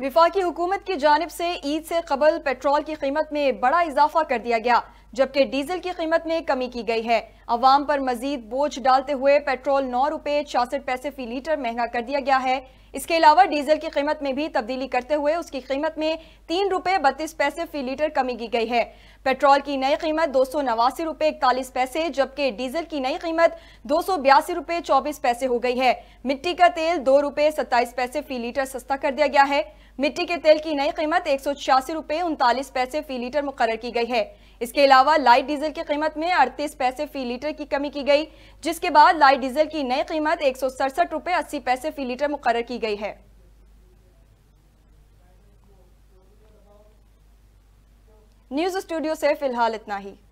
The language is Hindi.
विफाकी हुकूमत की जानब से ईद से कबल पेट्रोल की कीमत में बड़ा इजाफा कर दिया गया जबकि डीजल की कीमत में कमी की गई है अवाम पर मजीद बोझ डालते हुए पेट्रोल नौ रुपये छियासठ पैसे फी लीटर महंगा कर दिया गया है इसके अलावा डीजल की कीमत में भी तब्दीली करते हुए उसकी कीमत में तीन रुपये बत्तीस पैसे फी लीटर कमी की गई है पेट्रोल की नई कीमत दो सौ नवासी रुपये इकतालीस पैसे जबकि डीजल की नई कीमत दो सौ बयासी रुपये चौबीस पैसे हो गई है मिट्टी का तेल दो रुपये सत्ताईस पैसे फी लीटर सस्ता कर दिया गया है मिट्टी के तेल की नई कीमत एक सौ छियासी रुपये उनतालीस पैसे फी लीटर मुकर की गई है इसके अलावा अलावा लाइट डीजल की कीमत में अड़तीस पैसे फी लीटर की कमी की गई जिसके बाद लाइट डीजल की नई कीमत एक सौ सड़सठ अस्सी पैसे फी लीटर मुकर की गई है न्यूज स्टूडियो से फिलहाल इतना ही